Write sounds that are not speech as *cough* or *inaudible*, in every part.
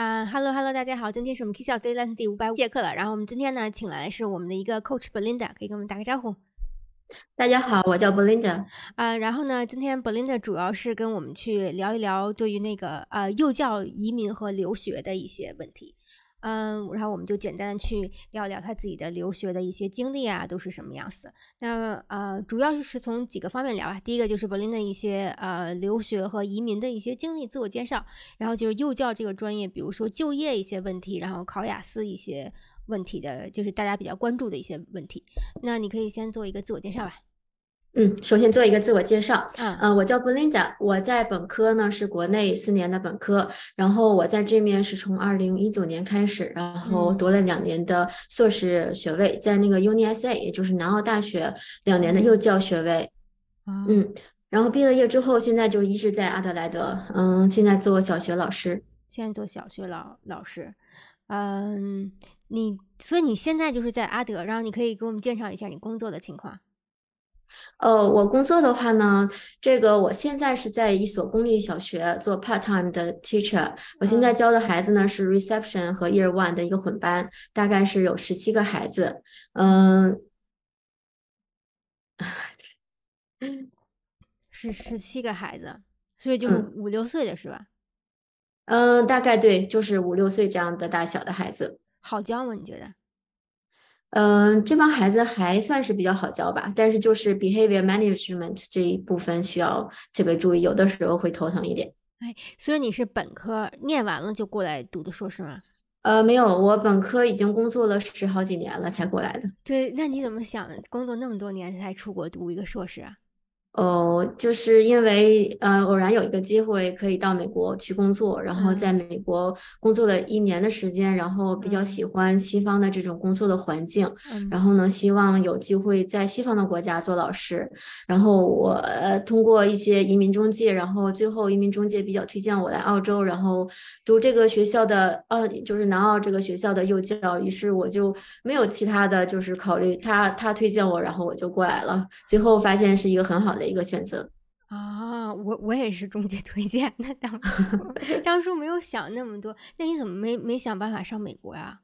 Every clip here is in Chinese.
啊哈喽哈喽，大家好，今天是我们 K 笑最 last day 五百五节课了。然后我们今天呢，请来是我们的一个 Coach Belinda，可以跟我们打个招呼。大家好，我叫 Belinda。啊，然后呢，今天 Belinda 主要是跟我们去聊一聊对于那个呃幼教移民和留学的一些问题。嗯，然后我们就简单的去聊聊他自己的留学的一些经历啊，都是什么样子。那呃，主要是是从几个方面聊吧。第一个就是柏林的一些呃留学和移民的一些经历自我介绍，然后就是幼教这个专业，比如说就业一些问题，然后考雅思一些问题的，就是大家比较关注的一些问题。那你可以先做一个自我介绍吧。嗯，首先做一个自我介绍。嗯呃，我叫 Blinda，我在本科呢是国内四年的本科，然后我在这面是从二零一九年开始，然后读了两年的硕士学位，在那个 UNISA 也就是南澳大学两年的幼教学位。嗯，然后毕了业之后，现在就一直在阿德莱德。嗯，现在做小学老师。现在做小学老老师。嗯，你所以你现在就是在阿德，然后你可以给我们介绍一下你工作的情况。呃，我工作的话呢，这个我现在是在一所公立小学做 part time 的 teacher。我现在教的孩子呢是 reception 和 year one 的一个混班，大概是有十七个孩子。嗯，*laughs* 是十七个孩子，所以就五六岁的是吧？嗯，大概对，就是五六岁这样的大小的孩子，好教吗？你觉得？嗯，这帮孩子还算是比较好教吧，但是就是 behavior management 这一部分需要特别注意，有的时候会头疼一点。哎，所以你是本科念完了就过来读的硕士吗？呃，没有，我本科已经工作了十好几年了才过来的。对，那你怎么想的？工作那么多年才出国读一个硕士啊？哦，就是因为呃偶然有一个机会可以到美国去工作，然后在美国工作了一年的时间，然后比较喜欢西方的这种工作的环境，然后呢希望有机会在西方的国家做老师，然后我通过一些移民中介，然后最后移民中介比较推荐我来澳洲，然后读这个学校的澳就是南澳这个学校的幼教，于是我就没有其他的就是考虑他他推荐我，然后我就过来了，最后发现是一个很好的。一个选择啊，我我也是中介推荐。的，当 *laughs* 当初没有想那么多，那你怎么没没想办法上美国呀？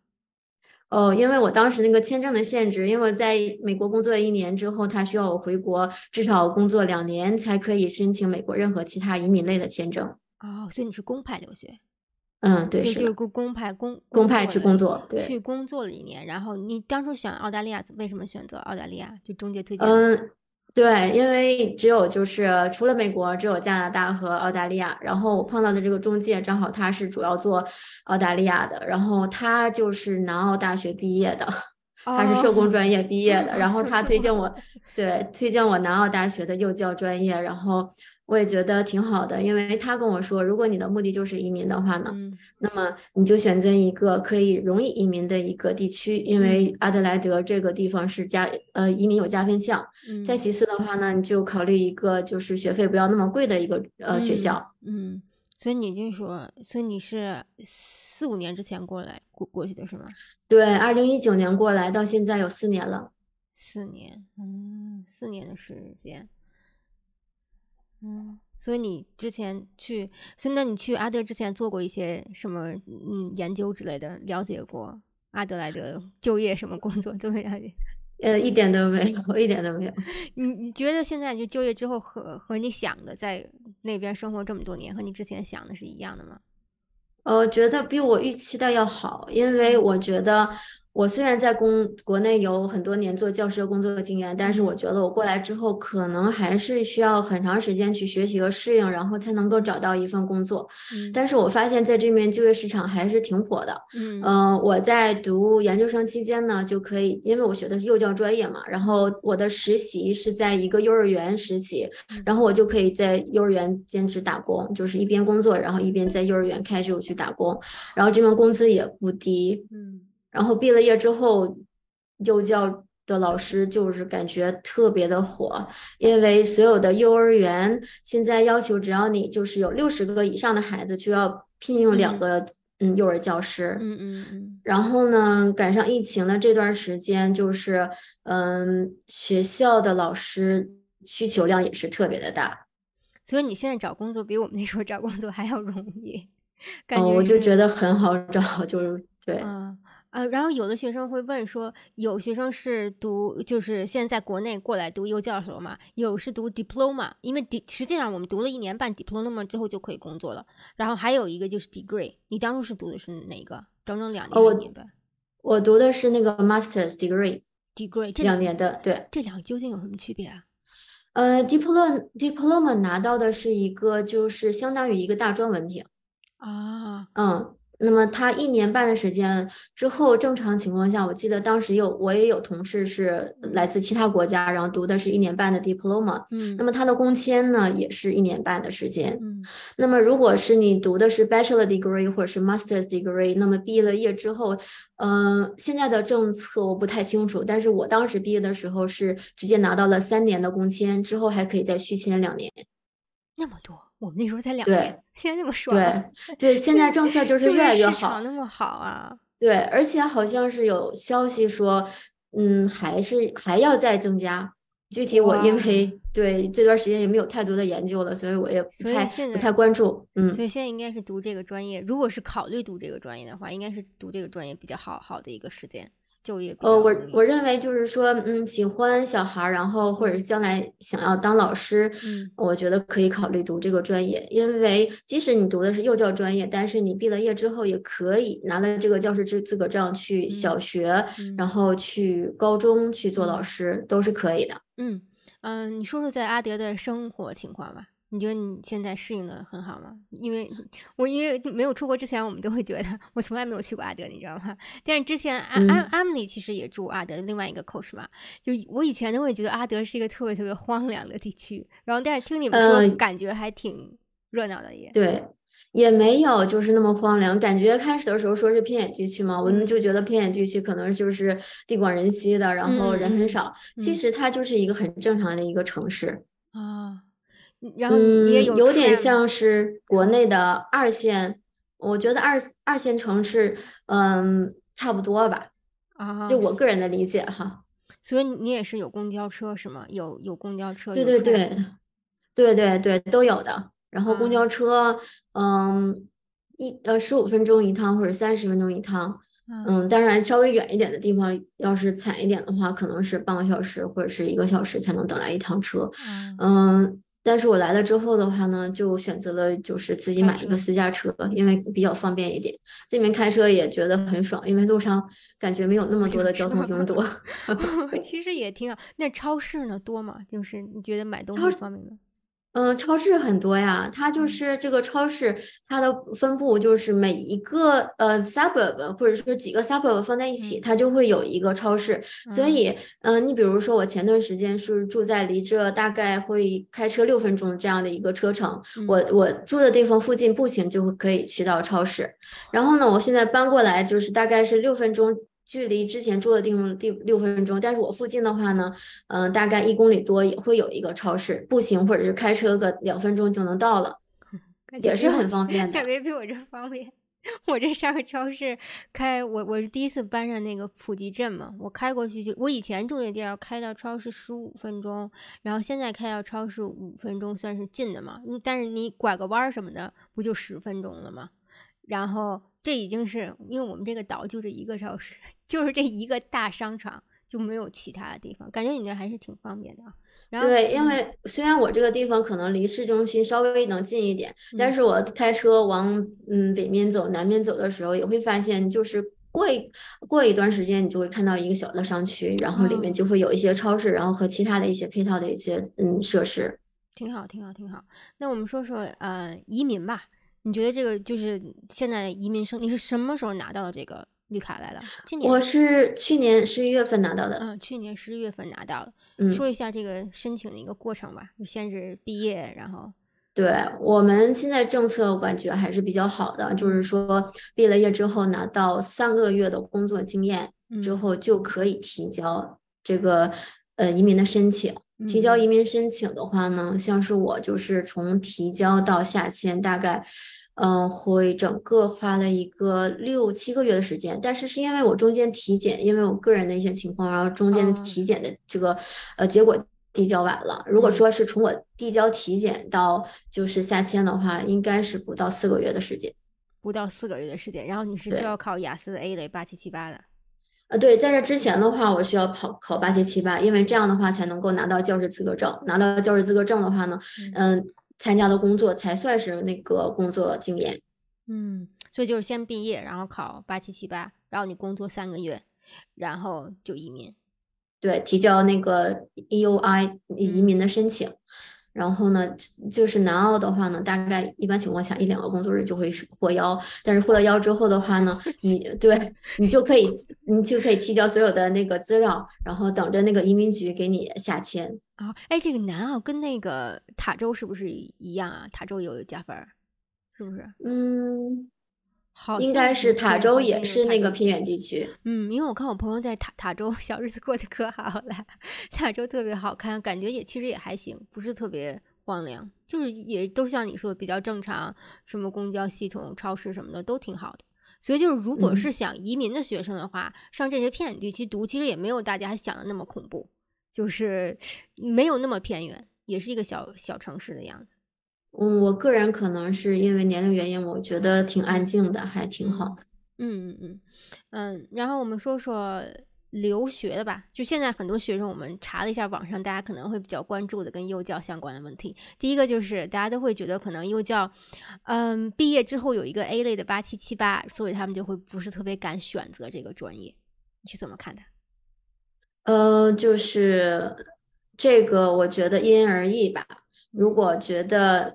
哦，因为我当时那个签证的限制，因为我在美国工作一年之后，他需要我回国至少工作两年才可以申请美国任何其他移民类的签证。哦，所以你是公派留学？嗯，对，是公公派公公派去工作，对，去工作了一年。然后你当初选澳大利亚，为什么选择澳大利亚？就中介推荐？嗯。对，因为只有就是除了美国，只有加拿大和澳大利亚。然后我碰到的这个中介，正好他是主要做澳大利亚的，然后他就是南澳大学毕业的，他是社工专业毕业的，然后 *laughs* 他推荐我，对，推荐我南澳大学的幼教专业，然后。我也觉得挺好的，因为他跟我说，如果你的目的就是移民的话呢，那么你就选择一个可以容易移民的一个地区，因为阿德莱德这个地方是加呃移民有加分项。嗯，再其次的话呢，你就考虑一个就是学费不要那么贵的一个呃学校。嗯，所以你就说，所以你是四五年之前过来过过去的，是吗？对，二零一九年过来，到现在有四年了。四年，嗯，四年的时间。嗯，所以你之前去，所以那你去阿德之前做过一些什么嗯研究之类的，了解过阿德莱德就业什么工作都没了解，*laughs* 呃，一点都没有，一点都没有。*laughs* 你你觉得现在就就业之后和和你想的在那边生活这么多年，和你之前想的是一样的吗？呃，觉得比我预期的要好，因为我觉得。我虽然在公国内有很多年做教师工作的经验，但是我觉得我过来之后可能还是需要很长时间去学习和适应，然后才能够找到一份工作。但是我发现，在这面就业市场还是挺火的。嗯，我在读研究生期间呢，就可以因为我学的是幼教专业嘛，然后我的实习是在一个幼儿园实习，然后我就可以在幼儿园兼职打工，就是一边工作，然后一边在幼儿园开始去打工，然后这份工资也不低。嗯。然后毕了业之后，幼教的老师就是感觉特别的火，因为所有的幼儿园现在要求，只要你就是有六十个以上的孩子，就要聘用两个嗯幼儿教师。嗯嗯嗯。然后呢，赶上疫情的这段时间，就是嗯学校的老师需求量也是特别的大。所以你现在找工作比我们那时候找工作还要容易。感哦，我就觉得很好找，就是对。呃，然后有的学生会问说，有学生是读，就是现在在国内过来读幼教，所嘛，有是读 diploma，因为 di 实际上我们读了一年半 diploma 之后就可以工作了。然后还有一个就是 degree，你当初是读的是哪个？整整两年的。我读的是那个 master's degree，degree 这两年的，对。这两个究竟有什么区别啊？呃，diploma diploma 拿到的是一个，就是相当于一个大专文凭啊，嗯。那么他一年半的时间之后，正常情况下，我记得当时有我也有同事是来自其他国家，然后读的是一年半的 diploma，嗯，那么他的工签呢也是一年半的时间，嗯，那么如果是你读的是 bachelor degree 或者是 master's degree，那么毕了业之后，嗯，现在的政策我不太清楚，但是我当时毕业的时候是直接拿到了三年的工签，之后还可以再续签两年，那么多。我们那时候才两年，现在那么说？对对，现在政策 *laughs* 就是越来越好，那么好啊！对，而且好像是有消息说，嗯，还是还要再增加。具体我因为对这段时间也没有太多的研究了，所以我也不太不太关注。嗯，所以现在应该是读这个专业。如果是考虑读这个专业的话，应该是读这个专业比较好好的一个时间。就业呃，我我认为就是说，嗯，喜欢小孩儿，然后或者是将来想要当老师，我觉得可以考虑读这个专业，因为即使你读的是幼教专业，但是你毕了业之后也可以拿了这个教师资资格证去小学，然后去高中去做老师，都是可以的。嗯嗯，你说说在阿德的生活情况吧。你觉得你现在适应的很好吗？因为我因为没有出国之前，我们都会觉得我从来没有去过阿德，你知道吗？但是之前阿阿阿姆里其实也住阿德的另外一个 c 喀什嘛。就我以前都会觉得阿德是一个特别特别荒凉的地区。然后但是听你们说，感觉还挺热闹的也。对，也没有就是那么荒凉，感觉开始的时候说是偏远地区嘛，我们就觉得偏远地区可能就是地广人稀的，然后人很少。其实它就是一个很正常的一个城市啊。然后也有有点像是国内的二线，我觉得二二线城市，嗯，差不多吧，啊，就我个人的理解哈。所以你也是有公交车是吗？有有公交车？对对对，*laughs* 对对对，都有的。然后公交车，嗯，一呃十五分钟一趟或者三十分钟一趟，嗯，当然稍微远一点的地方，要是惨一点的话，可能是半个小时或者是一个小时才能等来一趟车，嗯。但是我来了之后的话呢，就选择了就是自己买一个私家车，因为比较方便一点。这边开车也觉得很爽，因为路上感觉没有那么多的交通拥 *laughs* 堵。*laughs* *laughs* 其实也挺好。那超市呢多吗？就是你觉得买东西方便吗？嗯，超市很多呀，它就是这个超市，它的分布就是每一个呃 suburb，或者说几个 suburb 放在一起，它就会有一个超市。所以，嗯，你比如说我前段时间是住在离这大概会开车六分钟这样的一个车程，我我住的地方附近步行就可以去到超市。然后呢，我现在搬过来就是大概是六分钟。距离之前住的地方第六分钟，但是我附近的话呢，嗯，大概一公里多也会有一个超市，步行或者是开车个两分钟就能到了，*laughs* 也是很方便的。感觉比我这方便，*laughs* 我这上个超市开我我是第一次搬上那个普吉镇嘛，我开过去就我以前住的地儿开到超市十五分钟，然后现在开到超市五分钟算是近的嘛。但是你拐个弯什么的不就十分钟了吗？然后这已经是因为我们这个岛就这一个超市。就是这一个大商场就没有其他的地方，感觉你那还是挺方便的啊。对，因为虽然我这个地方可能离市中心稍微能近一点，但是我开车往嗯北面走、南面走的时候，也会发现就是过一过一段时间，你就会看到一个小的商区，然后里面就会有一些超市，然后和其他的一些配套的一些嗯设施。挺好，挺好，挺好。那我们说说呃移民吧，你觉得这个就是现在的移民生，你是什么时候拿到这个？绿卡来了，我是去年十一月份拿到的。嗯，去年十一月份拿到的。嗯，说一下这个申请的一个过程吧。先是毕业，然后对我们现在政策，我感觉还是比较好的，就是说毕了业之后拿到三个月的工作经验之后就可以提交这个呃移民的申请。提交移民申请的话呢，像是我就是从提交到下签大概。嗯，会整个花了一个六七个月的时间，但是是因为我中间体检，因为我个人的一些情况，然后中间体检的这个呃结果递交晚了。如果说是从我递交体检到就是下签的话，应该是不到四个月的时间，不到四个月的时间。然后你是需要考雅思的 A 类八七七八的，呃，对，在这之前的话，我需要考考八七七八，因为这样的话才能够拿到教师资格证。拿到教师资格证的话呢，嗯。参加的工作才算是那个工作经验。嗯，所以就是先毕业，然后考八七七八，然后你工作三个月，然后就移民。对，提交那个 EUI 移民的申请。然后呢，就是南澳的话呢，大概一般情况下一两个工作日就会获邀。但是获了邀之后的话呢，*laughs* 你对你就可以，你就可以提交所有的那个资料，然后等着那个移民局给你下签啊。哎，这个南澳跟那个塔州是不是一一样啊？塔州有加分，是不是？嗯。应该是塔州也是那个偏远地区。嗯，因为我看我朋友在塔塔州，*laughs* 小日子过得可好了，塔州特别好看，感觉也其实也还行，不是特别荒凉，就是也都像你说的比较正常，什么公交系统、超市什么的都挺好的。所以就是，如果是想移民的学生的话，上这些偏远地区读，其实也没有大家想的那么恐怖，就是没有那么偏远，也是一个小小城市的样子。嗯，我个人可能是因为年龄原因，我觉得挺安静的，还挺好的。嗯嗯嗯嗯，然后我们说说留学的吧。就现在很多学生，我们查了一下网上，大家可能会比较关注的跟幼教相关的问题。第一个就是大家都会觉得可能幼教，嗯，毕业之后有一个 A 类的八七七八，所以他们就会不是特别敢选择这个专业。你是怎么看的？呃，就是这个，我觉得因人而异吧。如果觉得，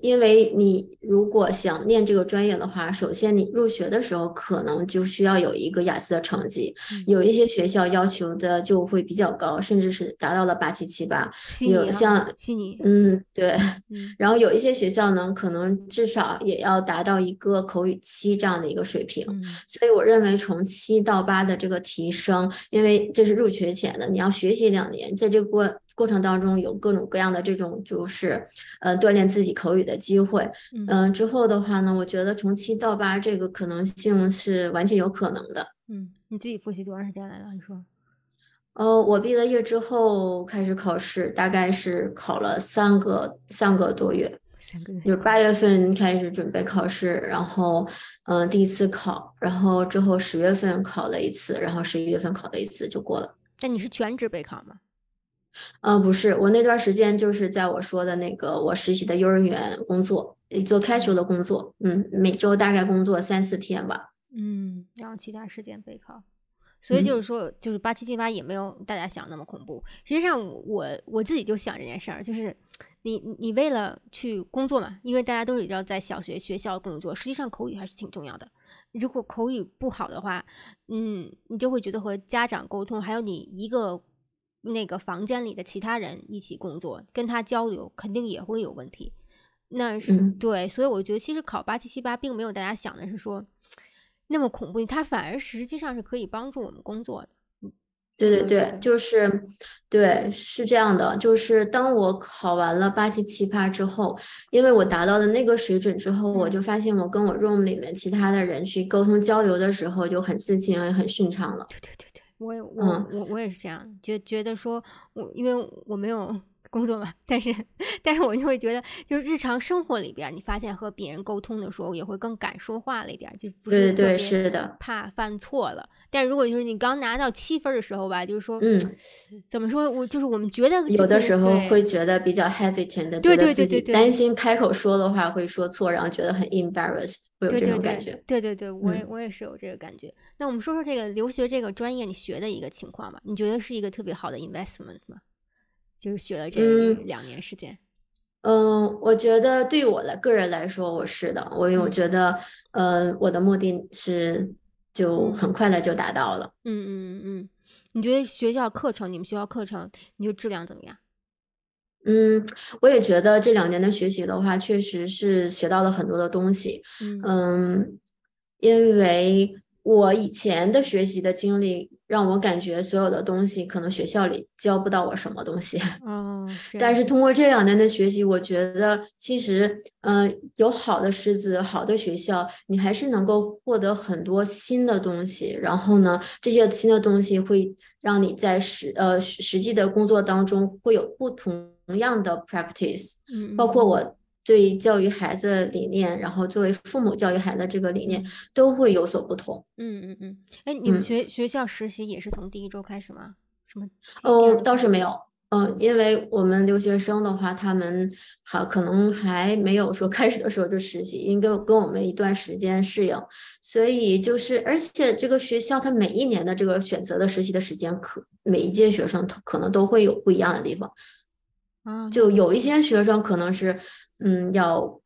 因为你如果想念这个专业的话，首先你入学的时候可能就需要有一个雅思的成绩，有一些学校要求的就会比较高，甚至是达到了八七七八。有像悉尼，嗯，对。然后有一些学校呢，可能至少也要达到一个口语七这样的一个水平。所以我认为从七到八的这个提升，因为这是入学前的，你要学习两年，在这个过。过程当中有各种各样的这种，就是呃锻炼自己口语的机会，嗯，之后的话呢，我觉得从七到八这个可能性是完全有可能的，嗯，你自己复习多长时间来的？你说，呃，我毕了业之后开始考试，大概是考了三个三个多月，三个月，就是八月份开始准备考试，然后嗯第一次考，然后之后十月份考了一次，然后十一月份考了一次就过了。那你是全职备考吗？呃，不是，我那段时间就是在我说的那个我实习的幼儿园工作，做开除的工作，嗯，每周大概工作三四天吧，嗯，然后其他时间备考，所以就是说，就是八七进八也没有大家想那么恐怖。实际上，我我自己就想这件事儿，就是你你为了去工作嘛，因为大家都也知道在小学学校工作，实际上口语还是挺重要的。如果口语不好的话，嗯，你就会觉得和家长沟通，还有你一个。那个房间里的其他人一起工作，跟他交流，肯定也会有问题。那是对，所以我觉得其实考八七七八并没有大家想的是说那么恐怖，它反而实际上是可以帮助我们工作的。对对对，就是对，是这样的。就是当我考完了八七七八之后，因为我达到了那个水准之后，我就发现我跟我 room 里面其他的人去沟通交流的时候就很自信，也很顺畅了。对对对。我我我我也是这样，就觉得说我因为我没有。工作嘛，但是，但是我就会觉得，就是日常生活里边，你发现和别人沟通的时候，也会更敢说话了一点，就不是对对是的，怕犯错了。但如果就是你刚拿到七分的时候吧，就是说，嗯，怎么说？我就是我们觉得有的时候会觉得比较 hesitant 的，对对对对对，担心开口说的话会说错，然后觉得很 embarrassed，会有这种感觉。对对对，我也我也是有这个感觉。那我们说说这个留学这个专业你学的一个情况吧，你觉得是一个特别好的 investment 吗？就是学了这两年时间，嗯，我觉得对我的个人来说，我是的，我因为我觉得，呃，我的目的是就很快的就达到了，嗯嗯嗯嗯。你觉得学校课程，你们学校课程，你觉得质量怎么样？嗯，我也觉得这两年的学习的话，确实是学到了很多的东西，嗯，因为。我以前的学习的经历让我感觉所有的东西可能学校里教不到我什么东西。*laughs* 哦。但是通过这两年的学习，我觉得其实，嗯，有好的师资、好的学校，你还是能够获得很多新的东西。然后呢，这些新的东西会让你在实呃实际的工作当中会有不同同样的 practice。嗯。包括我。对教育孩子的理念，然后作为父母教育孩子的这个理念都会有所不同。嗯嗯嗯，哎，你们学学校实习也是从第一周开始吗？什么？哦，倒是没有。嗯，因为我们留学生的话，他们好可能还没有说开始的时候就实习，应该跟我们一段时间适应。所以就是，而且这个学校它每一年的这个选择的实习的时间，可每一届学生可能都会有不一样的地方。就有一些学生可能是。嗯，要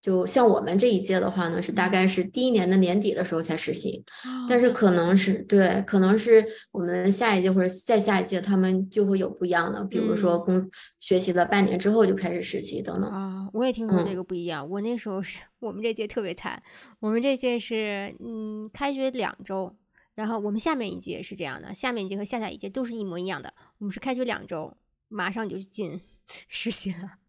就像我们这一届的话呢，是大概是第一年的年底的时候才实习，但是可能是对，可能是我们下一届或者再下一届，他们就会有不一样的，比如说工学习了半年之后就开始实习等等。啊，我也听说这个不一样。我那时候是我们这届特别惨，我们这届是嗯，开学两周，然后我们下面一届是这样的，下面一届和下下一届都是一模一样的，我们是开学两周，马上就进 *laughs* 实习了。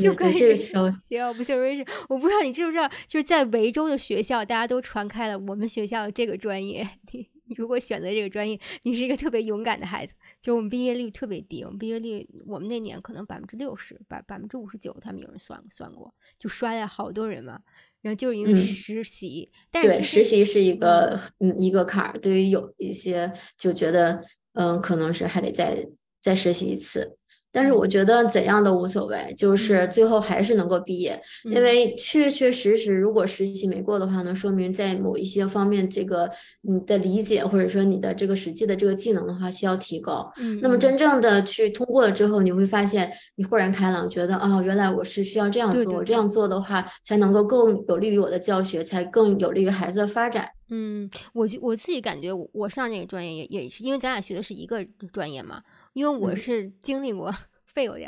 就跟这时学校不兴说是，我不知道你知不知道，就是在维州的学校，大家都传开了。我们学校这个专业，你如果选择这个专业，你是一个特别勇敢的孩子。就我们毕业率特别低，我们毕业率，我们那年可能百分之六十，百百分之五十九，他们有人算算过，就刷了好多人嘛。然后就是因为实习，但是实习是一个嗯一个坎儿，对于有一些就觉得嗯可能是还得再再实习一次。但是我觉得怎样都无所谓，就是最后还是能够毕业，因为确确实实，如果实习没过的话，呢说明在某一些方面，这个你的理解或者说你的这个实际的这个技能的话需要提高。那么真正的去通过了之后，你会发现你豁然开朗，觉得哦，原来我是需要这样做，这样做的话才能够更有利于我的教学，才更有利于孩子的发展。嗯，我我自己感觉，我上这个专业也也是因为咱俩学的是一个专业嘛。因为我是经历过 fail 的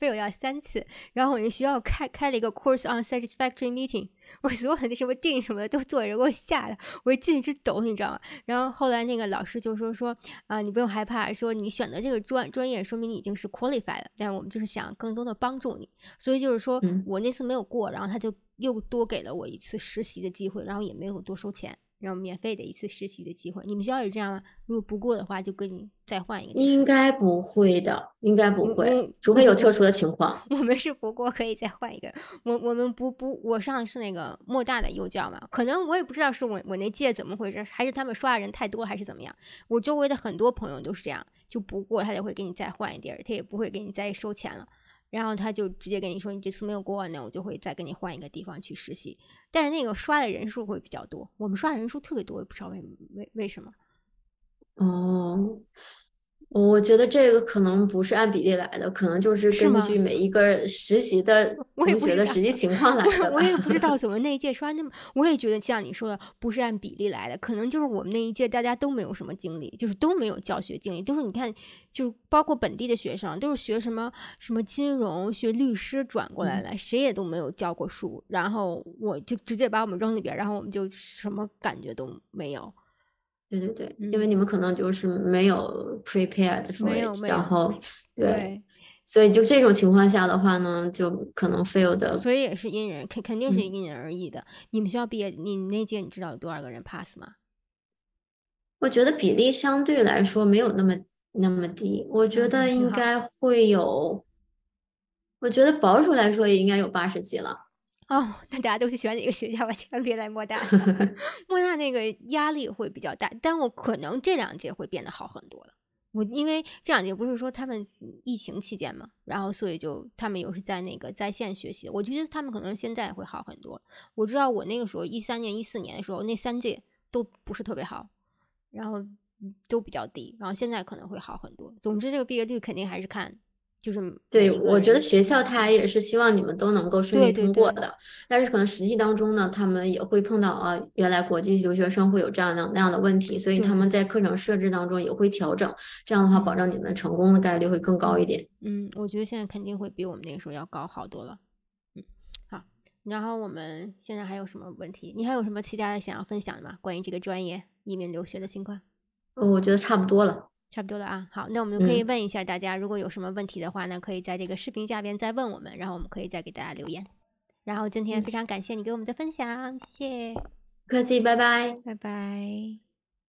，fail 三次。然后我们学校开开了一个 course on satisfactory meeting，*laughs* 我所有那什么定什么都坐人给我吓的，我一进去直抖，你知道吗？然后后来那个老师就说说啊，你不用害怕，说你选择这个专专业，说明你已经是 qualified，但是我们就是想更多的帮助你。所以就是说我那次没有过，然后他就又多给了我一次实习的机会，然后也没有多收钱。然后免费的一次实习的机会，你们学校也这样吗？如果不过的话，就给你再换一个？应该不会的，应该不会，除非有特殊的情况。*laughs* 我们是不过可以再换一个，我我们不不，我上的是那个莫大的幼教嘛，可能我也不知道是我我那届怎么回事，还是他们刷的人太多，还是怎么样？我周围的很多朋友都是这样，就不过他就会给你再换一儿，他也不会给你再收钱了。然后他就直接跟你说：“你这次没有过，那我就会再跟你换一个地方去实习。”但是那个刷的人数会比较多，我们刷的人数特别多，也不知道为为为什么。哦。我觉得这个可能不是按比例来的，可能就是根据每一个实习的同学的实际情况来的我也不知道 *laughs* 怎么那一届刷那么。我也觉得像你说的，不是按比例来的，可能就是我们那一届大家都没有什么经历，就是都没有教学经历，都是你看，就是包括本地的学生，都是学什么什么金融、学律师转过来的，谁也都没有教过书。然后我就直接把我们扔里边，然后我们就什么感觉都没有。对对对，因为你们可能就是没有 prepared for it，然后对，所以就这种情况下的话呢，就可能 fail 的。所以也是因人，肯肯定是因人而异的。你们学校毕业，你那届你知道有多少个人 pass 吗？我觉得比例相对来说没有那么那么低，我觉得应该会有，我觉得保守来说也应该有八十几了。哦，那大家都是选哪个学校吧，千万别来莫大，*laughs* 莫大那个压力会比较大。但我可能这两届会变得好很多了。我因为这两届不是说他们疫情期间嘛，然后所以就他们又是在那个在线学习，我觉得他们可能现在会好很多。我知道我那个时候一三年、一四年的时候那三届都不是特别好，然后都比较低，然后现在可能会好很多。总之，这个毕业率肯定还是看。就是对我觉得学校他也是希望你们都能够顺利通过的，但是可能实际当中呢，他们也会碰到啊，原来国际留学生会有这样那那样的问题，所以他们在课程设置当中也会调整，这样的话保证你们成功的概率会更高一点。嗯，我觉得现在肯定会比我们那个时候要高好多了。嗯，好，然后我们现在还有什么问题？你还有什么其他的想要分享的吗？关于这个专业移民留学的情况？嗯，我觉得差不多了。差不多了啊，好，那我们就可以问一下大家，如果有什么问题的话呢，可以在这个视频下边再问我们，然后我们可以再给大家留言。然后今天非常感谢你给我们的分享，谢谢，客气，拜拜，拜拜。